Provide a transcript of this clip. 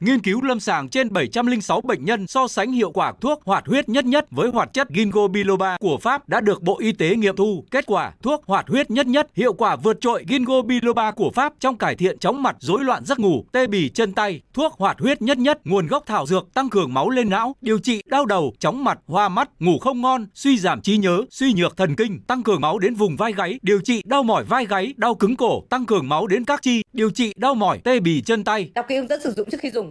Nghiên cứu lâm sàng trên 706 bệnh nhân so sánh hiệu quả thuốc hoạt huyết nhất nhất với hoạt chất ginkgo biloba của Pháp đã được Bộ Y tế nghiệm thu. Kết quả, thuốc hoạt huyết nhất nhất hiệu quả vượt trội ginkgo biloba của Pháp trong cải thiện chóng mặt, rối loạn giấc ngủ, tê bì chân tay. Thuốc hoạt huyết nhất nhất nguồn gốc thảo dược tăng cường máu lên não, điều trị đau đầu, chóng mặt, hoa mắt, ngủ không ngon, suy giảm trí nhớ, suy nhược thần kinh, tăng cường máu đến vùng vai gáy, điều trị đau mỏi vai gáy, đau cứng cổ, tăng cường máu đến các chi, điều trị đau mỏi, tê bì chân tay. Đọc kỹ hướng dẫn sử dụng trước khi dùng.